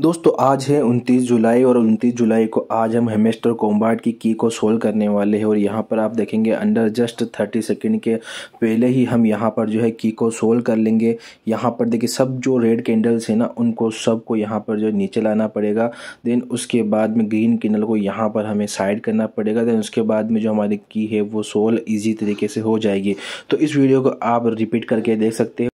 दोस्तों आज है 29 जुलाई और 29 जुलाई को आज हम हेमेस्टर कोम्बार्ट की की को सोल्व करने वाले हैं और यहाँ पर आप देखेंगे अंडर जस्ट 30 सेकंड के पहले ही हम यहाँ पर जो है की को सोल्व कर लेंगे यहाँ पर देखिए सब जो रेड कैंडल्स हैं ना उनको सबको यहाँ पर जो है नीचे लाना पड़ेगा देन उसके बाद में ग्रीन कैंडल को यहाँ पर हमें साइड करना पड़ेगा देन उसके बाद में जो हमारी की है वो सोल्व ईजी तरीके से हो जाएगी तो इस वीडियो को आप रिपीट करके देख सकते हैं